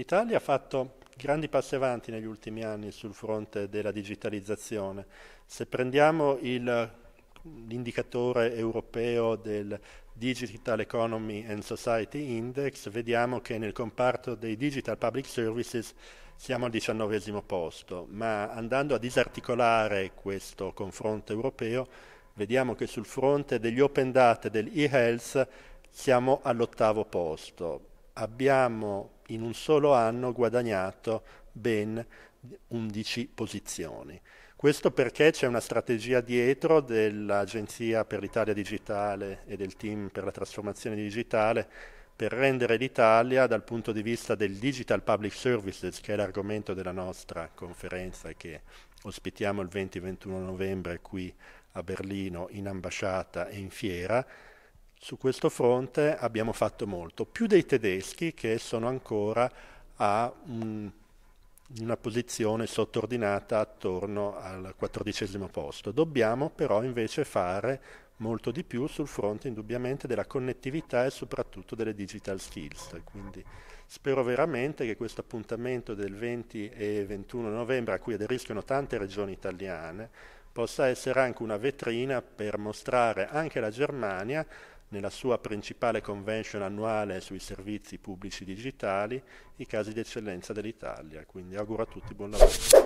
L'Italia ha fatto grandi passi avanti negli ultimi anni sul fronte della digitalizzazione. Se prendiamo il, l'indicatore europeo del Digital Economy and Society Index, vediamo che nel comparto dei digital public services siamo al diciannovesimo posto, ma andando a disarticolare questo confronto europeo, vediamo che sul fronte degli open data e dell'e-health siamo all'ottavo posto abbiamo in un solo anno guadagnato ben 11 posizioni. Questo perché c'è una strategia dietro dell'Agenzia per l'Italia Digitale e del team per la trasformazione digitale per rendere l'Italia dal punto di vista del Digital Public Services, che è l'argomento della nostra conferenza che ospitiamo il 20-21 novembre qui a Berlino in ambasciata e in fiera, su questo fronte abbiamo fatto molto, più dei tedeschi che sono ancora a un, una posizione sottordinata attorno al quattordicesimo posto. Dobbiamo però invece fare molto di più sul fronte indubbiamente della connettività e soprattutto delle digital skills. Quindi spero veramente che questo appuntamento del 20 e 21 novembre a cui aderiscono tante regioni italiane possa essere anche una vetrina per mostrare anche alla Germania nella sua principale convention annuale sui servizi pubblici digitali i casi di eccellenza dell'Italia. Quindi auguro a tutti buon lavoro.